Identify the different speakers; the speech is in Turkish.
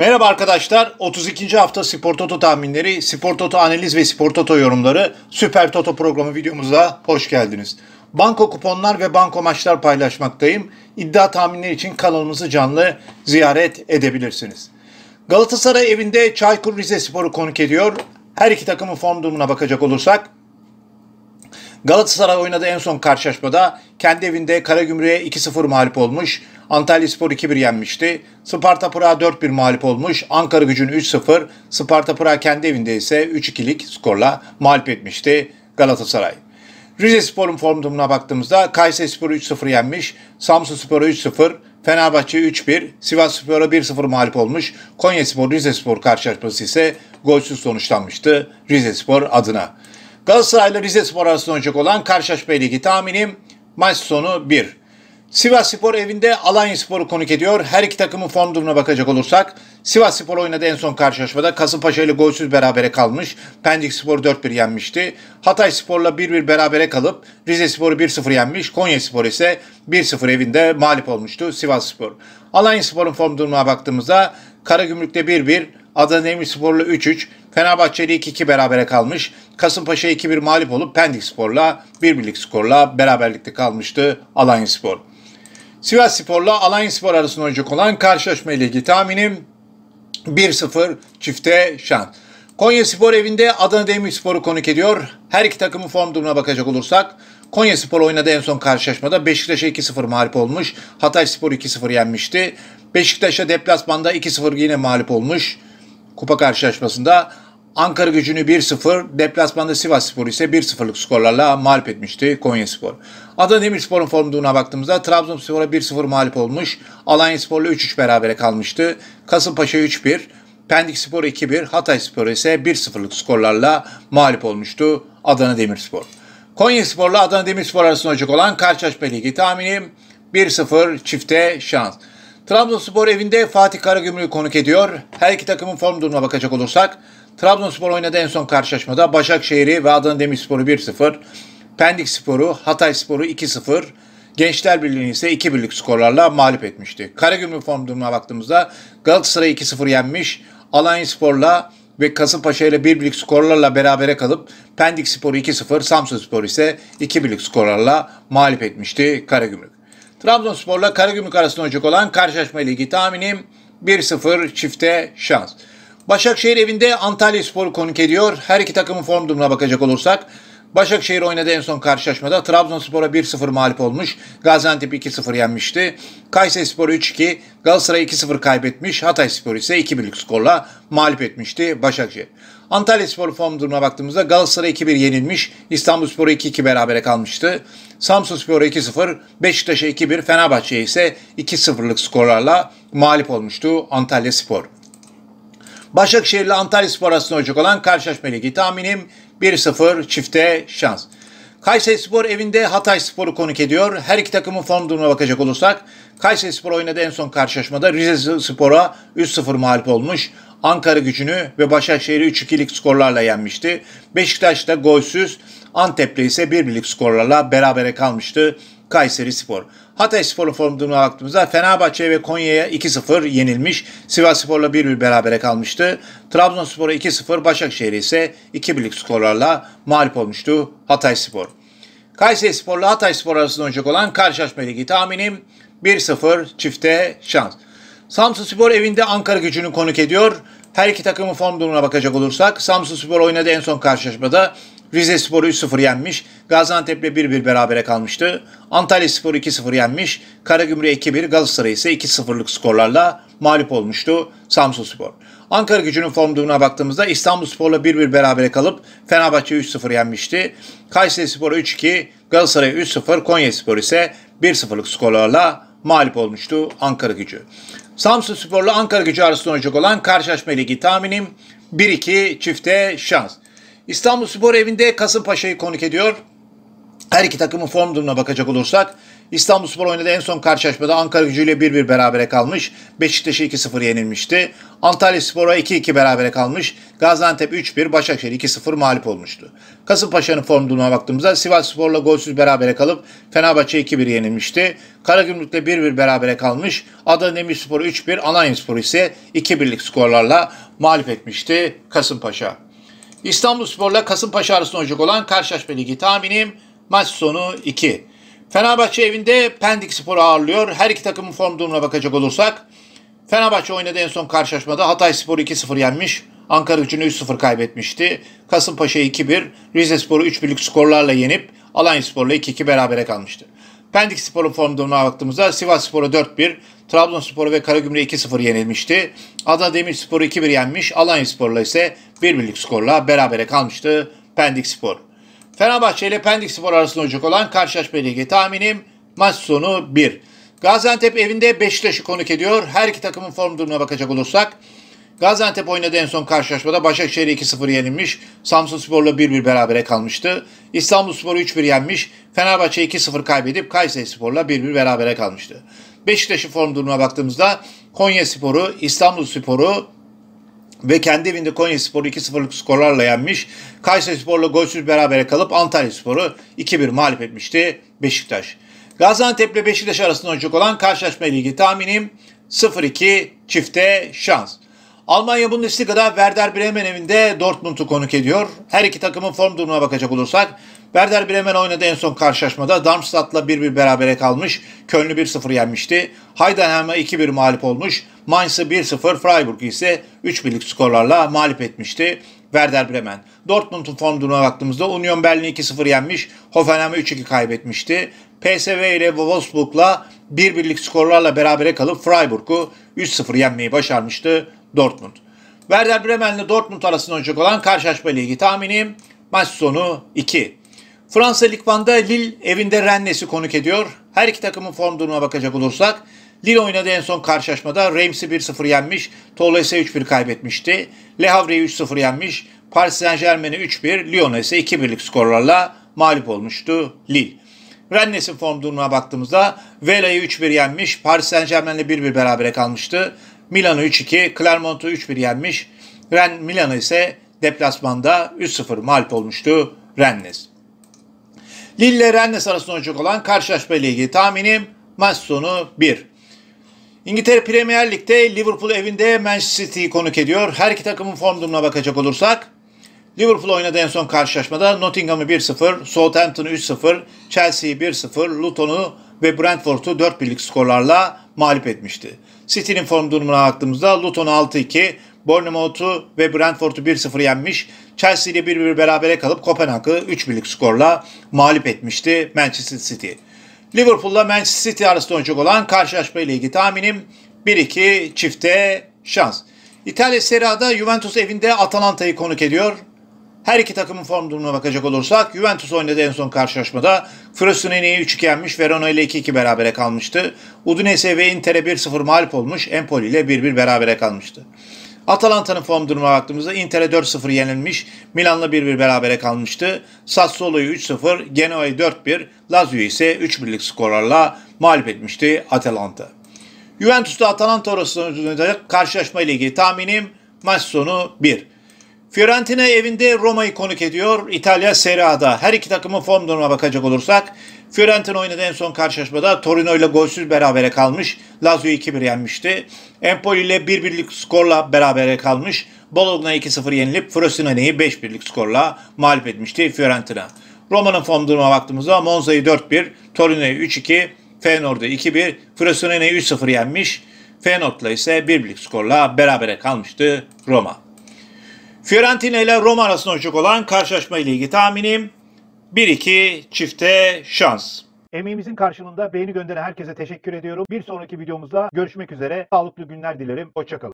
Speaker 1: Merhaba arkadaşlar. 32. hafta Spor Toto tahminleri, Spor Toto analiz ve Spor Toto yorumları Süper Toto programı videomuza hoş geldiniz. Banko kuponlar ve banko maçlar paylaşmaktayım. İddia tahminleri için kanalımızı canlı ziyaret edebilirsiniz. Galatasaray evinde Çaykur Rizespor'u konuk ediyor. Her iki takımın form durumuna bakacak olursak Galatasaray oynadı en son karşılaşmada. Kendi evinde Karagümrük'e 2-0 mağlup olmuş. Antalya Spor 2-1 yenmişti. Sparta Pırağa 4-1 mağlup olmuş. Ankara gücün 3-0. Sparta Pırağa kendi evinde ise 3-2'lik skorla mağlup etmişti Galatasaray. Rize Spor'un form durumuna baktığımızda Kayseri Spor'u 3-0 yenmiş. Samsun Spor'u 3-0. Fenerbahçe 3-1, Sivas Spor'a 1-0 mağlup olmuş. Konya Spor, Rize Spor karşılaşması ise golsüz sonuçlanmıştı Rize Spor adına. Galatasaray ile Rize Spor arasında olacak olan karşılaşma ilgili tahminim maç sonu 1. Sivas Spor evinde Alanya Spor'u konuk ediyor. Her iki takımın form durumuna bakacak olursak Sivas Spor oynadı en son karşılaşmada. Kasımpaşa ile golsüz berabere kalmış. Pendik Spor 4-1 yenmişti. Hatay Spor'la 1-1 berabere kalıp Rize Spor'u 1-0 yenmiş. Konya Spor ise 1-0 evinde mağlup olmuştu Sivas Spor. Alanya Spor'un form durumuna baktığımızda Karagümrük'te 1-1, Adana Demirspor'la 3-3, Fenerbahçe ile 2-2 berabere kalmış. Kasımpaşa 2-1 mağlup olup Pendik Spor'la 1-1'lik skorla beraberlikte kalmıştı Alanya Spor. Sivas Spor'la Alanya Spor arasında oynayacak olan karşılaşma ile ilgili tahminim 1-0 çifte şans. Konya Spor evinde Adana Demirspor'u konuk ediyor. Her iki takımın form durumuna bakacak olursak Konya Spor oynadı en son karşılaşmada. Beşiktaş'a 2-0 mağlup olmuş. Hatay Spor 2-0 yenmişti. Beşiktaş'a deplasmanda 2-0 yine mağlup olmuş kupa karşılaşmasında Ankara gücünü 1-0, deplasmanda Sivas Spor ise 1-0'lık skorlarla mağlup etmişti Konya Spor. Adana Demirspor'un form durumuna baktığımızda Trabzonspor'a 1-0 mağlup olmuş, Alanya Spor'la 3-3 berabere kalmıştı, Kasımpaşa 3-1, Pendik Spor 2-1, Hatay Spor ise 1-0'lık skorlarla mağlup olmuştu Adana Demirspor. Konya Spor'la Adana Demirspor arasında olacak olan karşılaşma ligi tahminim 1-0 çifte şans. Trabzonspor evinde Fatih Karagümrük'ü konuk ediyor. Her iki takımın form durumuna bakacak olursak Trabzonspor oynadı en son karşılaşmada Başakşehir'i ve Adana Demirspor'u 1-0, Pendik Spor'u, Hatay Spor'u 2-0, Gençler Birliği'ni ise 2-1'lik skorlarla mağlup etmişti. Karagümrük form durumuna baktığımızda Galatasaray 2-0 yenmiş, Alanya Spor'la ve Kasımpaşa ile 1-1'lik skorlarla berabere kalıp Pendik Spor'u 2-0, Samsun Spor ise 2-1'lik skorlarla mağlup etmişti Karagümrük. Trabzonspor'la Karagümrük arasında olacak olan karşılaşma ligi tahminim 1-0 çifte şans. Başakşehir evinde Antalya Spor'u konuk ediyor. Her iki takımın form durumuna bakacak olursak Başakşehir oynadı en son karşılaşmada. Trabzonspor'a 1-0 mağlup olmuş. Gaziantep 2-0 yenmişti. Kayserispor 3-2, Galatasaray 2-0 kaybetmiş. Hatayspor ise 2-1'lik skorla mağlup etmişti Başakşehir. Antalya Spor form durumuna baktığımızda Galatasaray 2-1 yenilmiş, İstanbulspor'a 2-2 berabere kalmıştı. Samsunspor'a 2-0, Beşiktaş'a 2-1, Fenerbahçe ise 2-0'lık skorlarla mağlup olmuştu Antalya Spor. Başakşehir ile Antalya Spor arasında olacak olan karşılaşma ligi tahminim 1-0 çifte şans. Kayseri Spor evinde Hatay Spor'u konuk ediyor. Her iki takımın form durumuna bakacak olursak Kayseri Spor oynadı en son karşılaşmada Rize Spor'a 3-0 mağlup olmuş. Ankara gücünü ve Başakşehir'i 3-2'lik skorlarla yenmişti. Beşiktaş da golsüz, Antep'te ise 1-1'lik skorlarla berabere kalmıştı Kayseri Spor. Hatay Hatayspor'un formülünü aklımıza Fenerbahçe ve Konya'ya 2-0 yenilmiş. Sivas Spor'la 1-1 berabere kalmıştı. Trabzonspor'a 2-0, Başakşehir ise 2-1'lik skorlarla mağlup olmuştu Hatay Spor. Kayseri Spor'la Hatay Spor arasında olacak olan karşılaşma ligi tahminim 1-0 çifte şans. Samsun Spor evinde Ankara gücünü konuk ediyor. Her iki takımın form durumuna bakacak olursak Samsun Spor oynadı en son karşılaşmada Rize Spor'u 3-0 yenmiş. Gaziantep'le 1-1 berabere kalmıştı. Antalya Spor'u 2-0 yenmiş. Karagümrük'e 2-1 Galatasaray ise 2-0'lık skorlarla mağlup olmuştu Samsun Spor. Ankara gücünün form durumuna baktığımızda İstanbul Spor'la 1-1 berabere kalıp Fenerbahçe 3-0 yenmişti. Kayseri Spor 3-2, Galatasaray 3-0, Konya Spor ise 1-0'lık skorlarla mağlup olmuştu Ankara gücü. Samsun Spor'la Ankara gücü arasında olacak olan karşılaşma ligi tahminim 1-2 çifte şans. İstanbul Spor Evi'nde Kasımpaşa'yı konuk ediyor. Her iki takımın form durumuna bakacak olursak İstanbul Spor oynadığı en son karşılaşmada Ankara gücüyle 1-1 berabere kalmış. Beşiktaş'a 2-0 yenilmişti. Antalya Spor'a 2-2 berabere kalmış. Gaziantep 3-1, Başakşehir 2-0 mağlup olmuştu. Kasımpaşa'nın form durumuna baktığımızda Sivas Spor'la golsüz berabere kalıp Fenerbahçe 2-1 yenilmişti. Karagümrük'le 1-1 berabere kalmış. Adana Demirspor 3-1, Alanya Spor ise 2-1'lik skorlarla mağlup etmişti Kasımpaşa. İstanbul Spor'la Kasımpaşa arasında olacak olan karşılaşma ligi tahminim maç sonu 2. Fenerbahçe evinde Pendik Spor'u ağırlıyor. Her iki takımın form durumuna bakacak olursak Fenerbahçe oynadı en son karşılaşmada Hatay Spor'u 2-0 yenmiş. Ankara gücünü 3-0 kaybetmişti. Kasımpaşa 2-1, Rize Spor'u 3-1'lik skorlarla yenip Alanya Spor'la 2-2 berabere kalmıştı. Pendik Spor'un form durumuna baktığımızda Sivas Spor'a 4-1, Trabzonspor'u ve Karagümrük'e 2-0 yenilmişti. Adana Demirspor'u 2-1 yenmiş, Alanya Spor'la ise 1-1'lik skorla berabere kalmıştı Pendik Spor. Fenerbahçe ile Pendik Spor arasında olacak olan karşılaşma ilgili tahminim maç sonu 1. Gaziantep evinde Beşiktaş'ı konuk ediyor. Her iki takımın form durumuna bakacak olursak Gaziantep oynadı en son karşılaşmada Başakşehir'e 2-0 yenilmiş. Samsun Spor'la 1-1 berabere kalmıştı. İstanbul Spor'u 3-1 yenmiş. Fenerbahçe 2-0 kaybedip Kayseri Spor'la 1-1 berabere kalmıştı. Beşiktaş'ın form durumuna baktığımızda Konya Spor'u, İstanbul Spor'u ve kendi evinde Konya Spor'u 2-0'lık skorlarla yenmiş. Kayseri Spor'la golsüz berabere kalıp Antalya Spor'u 2-1 mağlup etmişti Beşiktaş. Gaziantep ile Beşiktaş arasında olacak olan karşılaşma ile ilgili tahminim 0-2 çifte şans. Almanya Bundesliga'da Werder Bremen evinde Dortmund'u konuk ediyor. Her iki takımın form durumuna bakacak olursak Werder Bremen oynadı en son karşılaşmada. Darmstadt'la 1-1 berabere kalmış. Köln'ü 1-0 yenmişti. Heidenheim'e 2-1 mağlup olmuş. Mainz'ı 1-0, Freiburg ise 3 birlik skorlarla mağlup etmişti. Werder Bremen. Dortmund'un form durumuna baktığımızda Union Berlin 2-0 yenmiş. Hoffenheim'e 3-2 kaybetmişti. PSV ile Wolfsburg'la 1 birlik skorlarla berabere kalıp Freiburg'u 3-0 yenmeyi başarmıştı. Dortmund. Werder Bremen ile Dortmund arasında olacak olan karşılaşma ligi tahminim maç sonu 2. Fransa Lig Lille evinde Rennes'i konuk ediyor. Her iki takımın form durumuna bakacak olursak Lille oynadığı en son karşılaşmada Reims'i 1-0 yenmiş, Toulouse 3-1 kaybetmişti. Le Havre'yi 3-0 yenmiş, Paris Saint Germain'i 3-1, Lyon ise 2-1'lik skorlarla mağlup olmuştu Lille. Rennes'in form durumuna baktığımızda Vela'yı 3-1 yenmiş, Paris Saint Germain'le 1-1 berabere kalmıştı. Milan'ı 3-2, Clermont'u 3-1 yenmiş. Ren Milan'a ise deplasmanda 3-0 mağlup olmuştu Rennes. Lille ile Rennes arasında olacak olan karşılaşma ile ilgili tahminim maç sonu 1. İngiltere Premier Lig'de Liverpool evinde Manchester City'yi konuk ediyor. Her iki takımın form durumuna bakacak olursak Liverpool oynadı en son karşılaşmada Nottingham'ı 1-0, Southampton'ı 3-0, Chelsea'yi 1-0, Luton'u ve Brentford'u 4 birlik skorlarla mağlup etmişti. City'nin form durumuna baktığımızda Luton 6-2, Bournemouth'u ve Brentford'u 1-0 yenmiş, Chelsea ile 1-1 berabere kalıp Kopenhag'ı 3-1'lik skorla mağlup etmişti Manchester City. Liverpool'la Manchester City arasında oynayacak olan karşılaşma ile ilgili tahminim 1-2 çifte şans. İtalya Serie A'da Juventus evinde Atalanta'yı konuk ediyor. Her iki takımın form durumuna bakacak olursak Juventus oynadı en son karşılaşmada. Frosineni'yi 3-2 yenmiş, Verona ile 2-2 berabere kalmıştı. Udinese ve Inter'e 1-0 mağlup olmuş, Empoli ile 1-1 berabere kalmıştı. Atalanta'nın form durumuna baktığımızda Inter'e 4-0 yenilmiş, Milan'la 1-1 berabere kalmıştı. Sassuolo'yu 3-0, Genoa'yı 4-1, Lazio ise 3-1'lik skorlarla mağlup etmişti Atalanta. Juventus'ta Atalanta orasında karşılaşma ile ilgili tahminim maç sonu 1. Fiorentina evinde Roma'yı konuk ediyor. İtalya Serie A'da. Her iki takımın form durumuna bakacak olursak Fiorentina oynadığı en son karşılaşmada Torino ile golsüz berabere kalmış. Lazio 2-1 yenmişti. Empoli ile 1-1'lik skorla berabere kalmış. Bologna 2-0 yenilip Frosinone'yi 5-1'lik skorla mağlup etmişti Fiorentina. Roma'nın form durumuna baktığımızda Monza'yı 4-1, Torino'yu 3-2, Feyenoord'u 2-1, Frosinone'yi 3-0 yenmiş. Feyenoord'la ise 1-1'lik skorla berabere kalmıştı Roma. Fiorentina ile Roma arasında olacak olan karşılaşma ile ilgili tahminim 1-2 çifte şans. Emeğimizin karşılığında beğeni gönderen herkese teşekkür ediyorum. Bir sonraki videomuzda görüşmek üzere. Sağlıklı günler dilerim. Hoşçakalın.